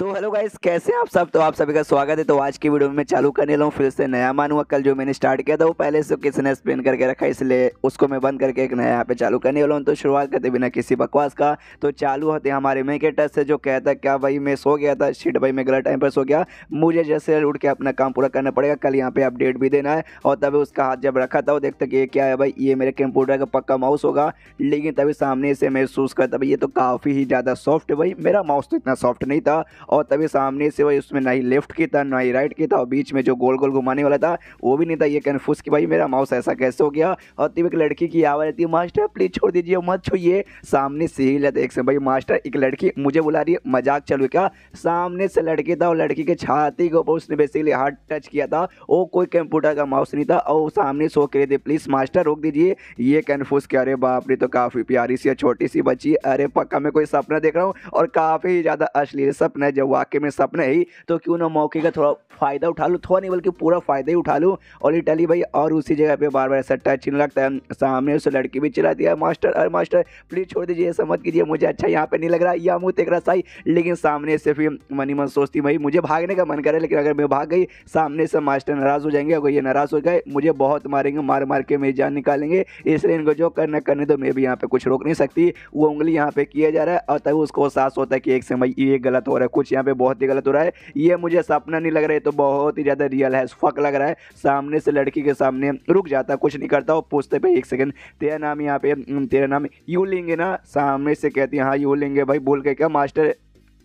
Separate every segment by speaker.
Speaker 1: तो hello guys कैसे आप सब तो आप सभी का स्वागत है तो आज की वीडियो में मैं चालू करने लूँ फिर से नया मान हुआ कल जो मैंने स्टार्ट किया था वो पहले से किसी ने स्पिन करके रखा इसलिए उसको मैं बंद करके एक नया यहाँ पे चालू करने वाला हूँ तो शुरुआत करते बिना किसी बकवास का तो चालू होते हमारे टच से जो कहता क्या भाई मैं सो गया था शीट भाई मैं गलत टाइम पर सो गया मुझे जैसे उठ के अपना काम पूरा करना पड़ेगा कल यहाँ पर अपडेट भी देना है और तभी उसका हाथ जब रखा था वो देखता कि ये क्या है भाई ये मेरे कंप्यूटर का पक्का माउस होगा लेकिन तभी सामने से महसूस करता भाई ये तो काफ़ी ही ज़्यादा सॉफ्ट है भाई मेरा माउस तो इतना सॉफ्ट नहीं था और तभी सामने से वही उसमें ना ही लेफ्ट की था ना ही राइट की था और बीच में जो गोल गोल घुमाने वाला था वो भी नहीं था ये कन्फ्यूज़ कि भाई मेरा माउस ऐसा कैसे हो गया और तभी एक लड़की की आवाज़ आती है मास्टर प्लीज़ छोड़ दीजिए मत छोड़िए सामने से ही लेते एक से भाई मास्टर एक लड़की मुझे बुला रही है मजाक चल क्या सामने से लड़की था और लड़की के छाती के ऊपर उसने बेसिकली हार्ट टच किया था वो कोई कंप्यूटर का माउस नहीं था और सामने सो के थे प्लीज़ मास्टर रोक दीजिए ये कन्फ्यूज़ किया अरे बाप रे तो काफ़ी प्यारी सी छोटी सी बच्ची अरे पक्का मैं कोई सपना देख रहा हूँ और काफ़ी ज़्यादा अश्लील सपना जब वाकई में सपना ही तो क्यों ना मौके का थोड़ा फ़ायदा उठा लूँ थोड़ा नहीं बल्कि पूरा फ़ायदा ही उठा लूँ और इटली भाई और उसी जगह पे बार बार ऐसा टच नहीं लगता है सामने उस लड़की भी चिल्ला दिया मास्टर अरे मास्टर प्लीज़ छोड़ दीजिए ऐसा मत कीजिए मुझे अच्छा यहाँ पर नहीं लग रहा या मुँह देख रहा सही लेकिन सामने से फिर मनी मन सोचती भाई मुझे भागने का मन करे लेकिन अगर मैं भाग गई सामने से मास्टर नाराज़ हो जाएंगे अगर ये नाराज़ हो गए मुझे बहुत मारेंगे मार मार के मेरी जान निकालेंगे इसलिए इनको जो करना करने तो मैं भी यहाँ पर कुछ रोक नहीं सकती वो उंगली यहाँ पर किया जा रहा है और तब उसको एहसास होता है कि एक समय ये गलत हो रहा है कुछ कुछ यहाँ पे बहुत ही गलत हो रहा है ये मुझे सपना नहीं लग रहा है तो बहुत ही ज़्यादा रियल है फक लग रहा है सामने से लड़की के सामने रुक जाता कुछ नहीं करता वो पूछते भाई एक सेकेंड तेरा नाम यहाँ पे हम्म, तेरा नाम यू लेंगे ना सामने से कहती है हाँ यू लेंगे भाई बोल के क्या मास्टर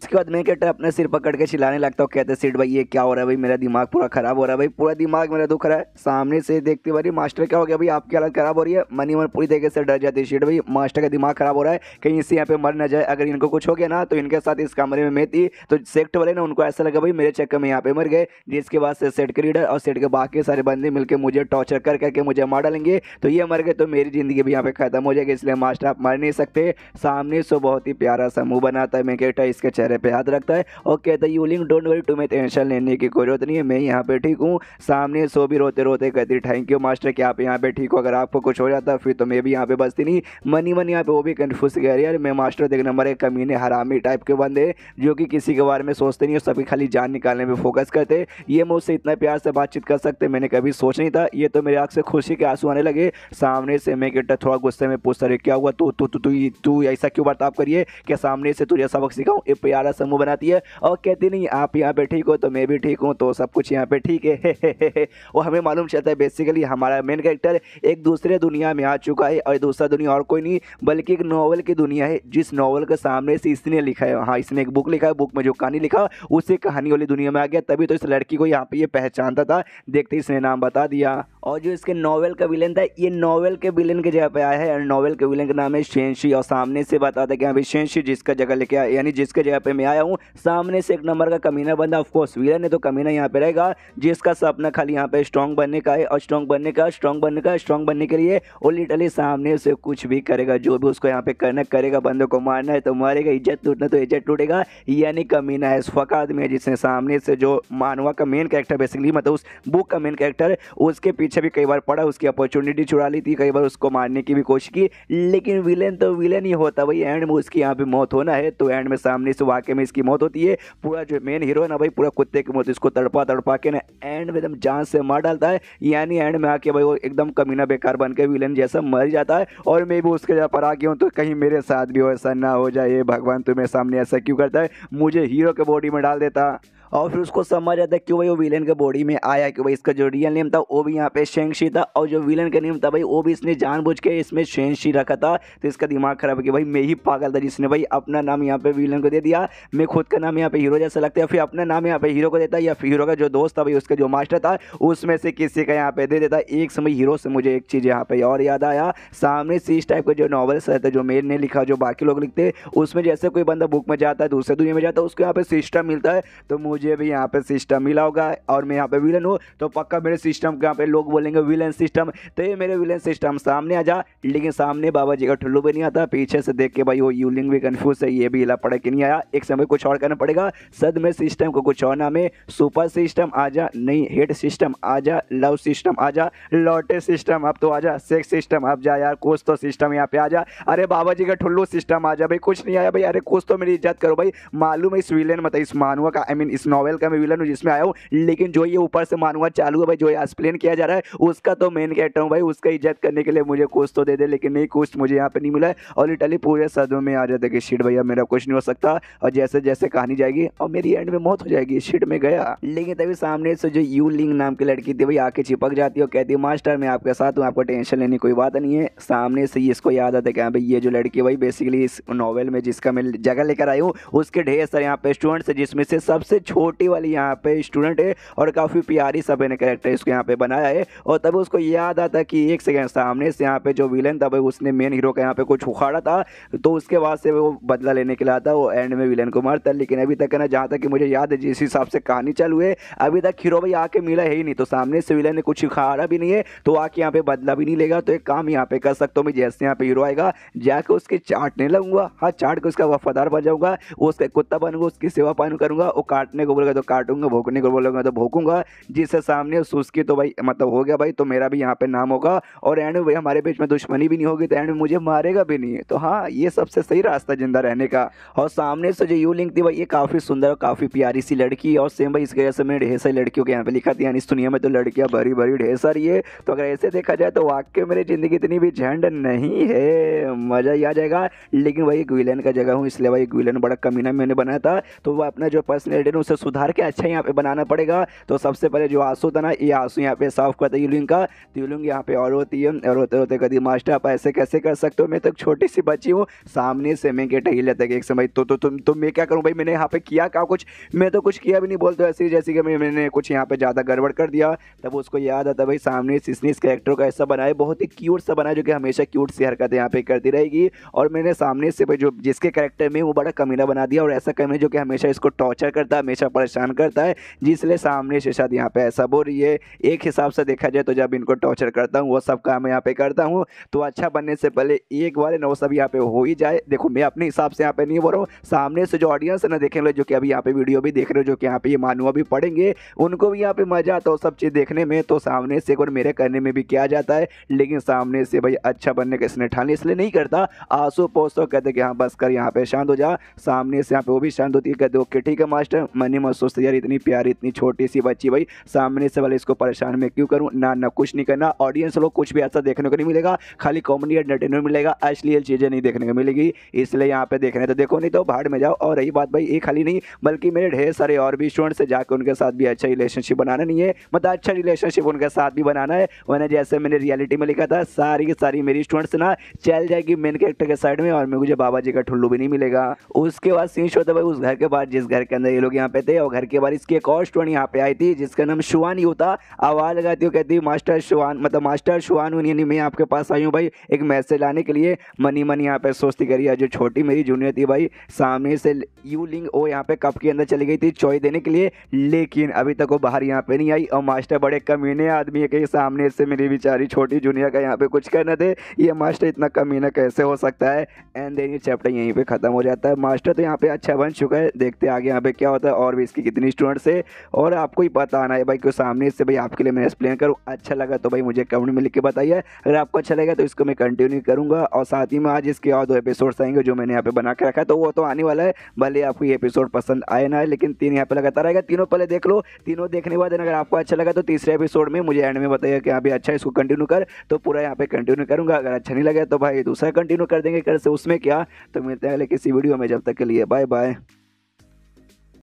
Speaker 1: उसके बाद मैं कैटर अपने सिर पकड़ के चिल्लाने लगता हूँ कहते सीट भाई ये क्या हो रहा है भाई मेरा दिमाग पूरा खराब हो रहा है भाई पूरा दिमाग मेरा दुख रहा है सामने से देखते भाई मास्टर क्या हो गया भाई आपकी हालत खराब हो रही है मनी मन पूरी तरीके से डर जाती है सीट भाई मास्टर का दिमाग खराब हो रहा है कहीं इससे यहाँ पे मर ना जाए अगर इनको कुछ हो गया ना तो इनके साथ इस कमरे में मैं थी तो सेक्ट वाले ना उनको ऐसा लगा भाई मेरे चक्कर में यहाँ पे मर गए जिसके बाद से सेट के लीडर और सेट के बाकी सारे बंदे मिलकर मुझे टॉर्चर कर करके मुझे मार डालेंगे तो ये मर गए तो मेरी ज़िंदगी भी यहाँ पे ख़त्म हो जाएगी इसलिए मास्टर आप मर नहीं सकते सामने सो बहुत ही प्यारा सा मुंह बनाता है मैं कहता इसके चेहरे चेहरे पे हाथ रखता है और कहता है यू लिंक डोंट वरी तुम्हें टेंशन लेने की कोई जरूरत नहीं है मैं यहाँ पे ठीक हूँ सामने सो भी रोते रोते कहती थैंक यू मास्टर कि आप यहाँ पे ठीक हो अगर आपको कुछ हो जाता फिर तो मैं भी यहाँ पे बसती नहीं मनी मनी यहाँ पे वो भी कन्फ्यूज कह रही है मैं मास्टर देख नंबर एक कमीने हरामी टाइप के बंदे जो कि किसी के बारे में सोचते नहीं और सभी खाली जान निकालने पर फोकस करते ये मैं उससे इतना प्यार से बातचीत कर सकते मैंने कभी सोच नहीं था ये तो मेरे आँख से खुशी के आंसू आने लगे सामने से मैं कहता थोड़ा गुस्से में पूछता रही क्या हुआ तू तू तू तू ऐसा क्यों बर्ताव करिए क्या सामने से तुझे सबक सिखाऊँ प्यारा समूह बनाती है और कहती नहीं आप यहाँ पे ठीक हो तो मैं भी ठीक हूँ तो सब कुछ यहाँ पे ठीक है वो और हमें मालूम चलता है बेसिकली हमारा मेन कैरेक्टर एक दूसरे दुनिया में आ चुका है और दूसरा दुनिया और कोई नहीं बल्कि एक नावल की दुनिया है जिस नावल के सामने से इसने लिखा है हाँ इसने एक बुक लिखा है बुक में जो कहानी लिखा उसी कहानी वाली दुनिया में आ गया तभी तो इस लड़की को यहाँ पर ये पहचानता था देखते इसने नाम बता दिया और जो इसके नॉवल का विलन था ये नॉवल के विलन के जगह पे आया है और नॉवल के विलन का नाम है शेंशी और सामने से बताता है कि यहाँ पे शेंशी जिसका जगह लेके आया यानी जिसके जगह पे मैं आया हूँ सामने से एक नंबर का कमीना बंदा ऑफकोर्स विलन है तो कमीना यहाँ पे रहेगा जिसका सपना खाली यहाँ पे स्ट्रॉन्ग बनने का है और स्ट्रॉन्ग बनने का स्ट्रॉन्ग बनने का स्ट्रॉन्ग बनने के लिए वो लिटरली सामने से कुछ भी करेगा जो भी उसको यहाँ पे करना करेगा बंदों को मारना है तो मारेगा इज्जत टूटना तो इज्जत टूटेगा यानी कमीना है फक आदमी है जिसने सामने से जो मानवा का मेन कैरेक्टर बेसिकली मतलब उस बुक का मेन कैरेक्टर उसके पीछे पीछे भी कई बार पड़ा उसकी अपॉर्चुनिटी छुड़ा ली थी कई बार उसको मारने की भी कोशिश की लेकिन विलेन तो विलेन ही होता भाई एंड में उसकी यहाँ पे मौत होना है तो एंड में सामने से वाकई में इसकी मौत होती है पूरा जो मेन हीरो है ना भाई पूरा कुत्ते की मौत इसको तड़पा तड़पा के ना एंड में एकदम जान से मार डालता है यानी एंड में आके भाई वो एकदम कमीना बेकार बन के विलेन जैसा मर जाता है और मैं भी उसके जहाँ पर आ गया हूँ तो कहीं मेरे साथ भी हो ऐसा ना हो जाए भगवान तुम्हें सामने ऐसा क्यों करता है मुझे हीरो के बॉडी में डाल देता और फिर उसको समझ आता है कि भाई वो विलेन के बॉडी में आया कि भाई इसका जो रियल नेम था वो भी यहाँ पे शेंगशी था और जो विलेन का नेम था भाई वो भी इसने जानबूझ के इसमें शेंगशी रखा था तो इसका दिमाग खराब है कि भाई मैं ही पागल था जिसने भाई अपना नाम यहाँ पे विलन को दे दिया मैं खुद का नाम यहाँ पे हीरो जैसा लगता है फिर अपना नाम यहाँ पे हीरो को देता या फिर हीरो का जो दोस्त था भाई उसका जो मास्टर था उसमें से किसी का यहाँ पे दे देता एक समय हीरो से मुझे एक चीज़ यहाँ पे और याद आया सामने से इस टाइप का जो नॉवल्स रहता है जो मेन ने लिखा जो बाकी लोग लिखते हैं उसमें जैसे कोई बंदा बुक में जाता है दूसरे दुनिया में जाता है उसको यहाँ पे सिस्टम मिलता है तो मुझे मुझे भी यहाँ पे सिस्टम मिला होगा और मैं यहाँ पे विलन हूँ तो पक्का मेरे सिस्टम के यहाँ पे लोग बोलेंगे विलन सिस्टम तो ये मेरे विलन सिस्टम सामने आ जा लेकिन सामने बाबा जी का ठुल्लू भी नहीं आता पीछे से देख के भाई वो यूलिंग भी कन्फ्यूज है ये भी हिला पड़े कि नहीं आया एक समय कुछ और करना पड़ेगा सद में सिस्टम को कुछ और नाम सुपर सिस्टम आ जा नहीं हेड सिस्टम आ जा लव सिस्टम आ जा लॉटे सिस्टम अब तो आ जा सेक्स सिस्टम अब जा यार कुछ तो सिस्टम यहाँ पे आ जा अरे बाबा जी का ठुल्लू सिस्टम आ जा भाई कुछ नहीं आया भाई अरे कुछ तो मेरी इज्जत करो भाई मालूम है इस विलेन मतलब तो इस मानुआ का आई मीन इस नॉवल का मैं विलन हूँ जिसमें आया हूँ लेकिन जो ये ऊपर से मानूंगा चालू है भाई जो एक्सप्लेन किया जा रहा है उसका तो मेन कहता हूँ भाई उसका इज्जत करने के लिए मुझे कुछ तो दे दे लेकिन नहीं कुछ मुझे यहाँ पर नहीं मिला है और इटली पूरे सदमे में आ जाता है कि शीट भैया मेरा कुछ नहीं हो सकता और जैसे जैसे कहानी जाएगी और मेरी एंड में मौत हो जाएगी शीट में गया लेकिन तभी सामने से जो यू लिंग नाम की लड़की थी भाई आके चिपक जाती है और कहती है मास्टर मैं आपके साथ हूँ आपको टेंशन लेने कोई बात नहीं है सामने से इसको याद आता है कि हाँ भाई ये जो लड़की भाई बेसिकली इस नॉवल में जिसका मैं जगह लेकर आई हूँ उसके ढेर सारे यहाँ पे स्टूडेंट्स है जिसमें से सबसे छोटी वाली यहाँ पे स्टूडेंट है और काफ़ी प्यारी सब इन्हें करेक्टर इसको यहाँ पे बनाया है और तब उसको याद आता कि एक सेकेंड सामने से यहाँ पे जो विलन था भाई उसने मेन हीरो का यहाँ पे कुछ उखाड़ा था तो उसके बाद से वो बदला लेने के लिए आता वो एंड में विलन को मारता लेकिन अभी तक ना जहाँ तक कि मुझे याद है जिस हिसाब से कहानी चालू है अभी तक हीरो भाई आके मिला है ही नहीं तो सामने से विलन ने कुछ उखाड़ा भी नहीं है तो आके यहाँ पे बदला भी नहीं लेगा तो एक काम यहाँ पे कर सकता हूँ मैं जैसे यहाँ पे हीरो आएगा जाके उसके चाटने लगूंगा हाँ चाट के उसका वफादार बन जाऊंगा उसका कुत्ता बनूंगा उसकी सेवा पानी करूंगा वो काटने भोंकने को बोलेगा तो काटूंगा भोंकने को बोलेगा तो भोंकूंगा जिससे सामने उसकी तो भाई मतलब हो गया भाई तो मेरा भी यहाँ पे नाम होगा और एंड भाई हमारे बीच में दुश्मनी भी नहीं होगी तो एंड मुझे मारेगा भी नहीं तो हाँ ये सबसे सही रास्ता जिंदा रहने का और सामने से जो यू लिंक थी भाई ये काफ़ी सुंदर और काफ़ी प्यारी सी लड़की और सेम भाई इसकी वजह से मैंने ढेर सारी लड़कियों के यहाँ पे लिखा थी यानी इस दुनिया में तो लड़कियाँ भरी भरी ढेर सारी है तो अगर ऐसे देखा जाए तो वाक्य मेरी ज़िंदगी इतनी भी झंड नहीं है मज़ा ही आ जाएगा लेकिन भाई एक विलन का जगह हूँ इसलिए भाई एक विलन बड़ा कमीना मैंने बनाया था तो वो अपना जो पर्सनैलिटी है उसे इसे तो सुधार के अच्छा यहाँ पे बनाना पड़ेगा तो सबसे पहले जो आंसू था ना ये आंसू यहाँ पे साफ करता है यूलिंग का तो यूलिंग यहाँ पे और होती है और होते होते कभी मास्टर आप ऐसे कैसे कर सकते हो मैं तो छोटी सी बच्ची हूँ सामने से मैं गेट ही लेते एक समय तो तो तुम तो मैं क्या करूँ भाई मैंने यहाँ पे किया क्या कुछ मैं तो कुछ किया भी नहीं बोलते ऐसे जैसे कि मैंने कुछ यहाँ पे ज़्यादा गड़बड़ कर दिया तब उसको याद आता भाई सामने इसने इस कैरेक्टर को ऐसा बनाया बहुत ही क्यूट सा बनाया जो कि हमेशा क्यूट सी हरकत यहाँ पे करती रहेगी और मैंने सामने से भाई जो जिसके कैरेक्टर में वो बड़ा कमीना बना दिया और ऐसा कमीना जो कि हमेशा इसको टॉर्चर करता हमेशा अच्छा परेशान करता है जिसलिए सामने से शायद यहाँ पे ऐसा बोल रही है एक हिसाब से देखा जाए तो जब इनको टॉर्चर करता हूँ वो सब काम यहाँ पे करता हूँ तो अच्छा बनने से पहले एक बार ना वो सब यहाँ पे हो ही जाए देखो मैं अपने हिसाब से यहाँ पे नहीं बोल रहा हूँ सामने से जो ऑडियंस है ना देखने वाले जो कि अभी यहाँ पे वीडियो भी देख रहे हो जो कि यहाँ पे ये मानुआ भी पढ़ेंगे उनको भी यहाँ पे मजा आता हो सब चीज़ देखने में तो सामने से और मेरे करने में भी किया जाता है लेकिन सामने से भाई अच्छा बनने का इसने ठाने इसलिए नहीं करता आंसू पोस्तों कहते कि हाँ बस कर यहाँ पे शांत हो जा सामने से यहाँ पे वो भी शांत होती है कहते ओके ठीक है मास्टर मैंने मत यार इतनी प्यारी इतनी छोटी सी बच्ची भाई सामने से वाले इसको परेशान में क्यों करूँ ना ना कुछ नहीं करना ऑडियंस लोग कुछ भी ऐसा देखने को नहीं मिलेगा खाली कॉमेडी एंटरटेनमेंट मिलेगा असली चीज़ें नहीं देखने को मिलेगी इसलिए यहाँ पे देखने तो देखो नहीं तो भाड़ में जाओ और रही बात भाई ये खाली नहीं बल्कि मेरे ढेर सारे और भी स्टूडेंट्स से जाकर उनके साथ भी अच्छा रिलेशनशिप बनाना नहीं है मतलब अच्छा रिलेशनशिप उनके साथ भी बनाना है वरना जैसे मैंने रियलिटी में लिखा था सारी की सारी मेरी स्टूडेंट्स ना चल जाएगी मेन कैरेक्टर के साइड में और मुझे बाबा जी का ठुल्लू भी नहीं मिलेगा उसके बाद सीन शो था भाई उस घर के बाद जिस घर के अंदर ये लोग यहाँ पे थे और घर के बाहर इसकी एक और स्टोरी यहाँ पे आई थी जिसका नाम शुआन यू था आवाज़ लगाती हूँ कहती मास्टर शुआन मतलब मास्टर शुआन यानी मैं आपके पास आई हूँ भाई एक मैसेज लाने के लिए मनी मनी यहाँ पे सोचती करी जो छोटी मेरी जूनियर थी भाई सामने से यू लिंग ओ यहाँ पे कप के अंदर चली गई थी चॉय देने के लिए लेकिन अभी तक वो बाहर यहाँ पे नहीं आई और मास्टर बड़े कमीने आदमी है कहीं सामने से मेरी बेचारी छोटी जूनियर का यहाँ पे कुछ करना थे ये मास्टर इतना कमीना कैसे हो सकता है एंड देन ये चैप्टर यहीं पर ख़त्म हो जाता है मास्टर तो यहाँ पे अच्छा बन चुका है देखते आगे यहाँ पे क्या होता है और और भी इसकी कितनी स्टूडेंट्स है और आपको ही पता आना है भाई क्यों सामने इससे भाई आपके लिए मैं एक्सप्लेन करूँ अच्छा लगा तो भाई मुझे कमेंट में लिख के बताइए अगर आपको अच्छा लगेगा तो इसको मैं कंटिन्यू करूँगा और साथ ही में आज इसके और दो एपिसोड्स आएंगे जो मैंने यहाँ पे बना के रखा है तो वो तो आने वाला है भले आपको ये एपिसोड पसंद आए ना लेकिन तीन यहाँ पर लगातार आएगा तीनों पहले देख लो तीनों देखने बाद अगर आपको अच्छा लगा तो तीसरे एपिसोड में मुझे एंड में बताइए कि यहाँ अच्छा इसको कंटिन्यू कर तो पूरा यहाँ पे कंटिन्यू करूँगा अगर अच्छा नहीं लगे तो भाई दूसरा कंटिन्यू कर देंगे कर से उसमें क्या तो मिलते हैं अगले किसी वीडियो में जब तक के लिए बाय बाय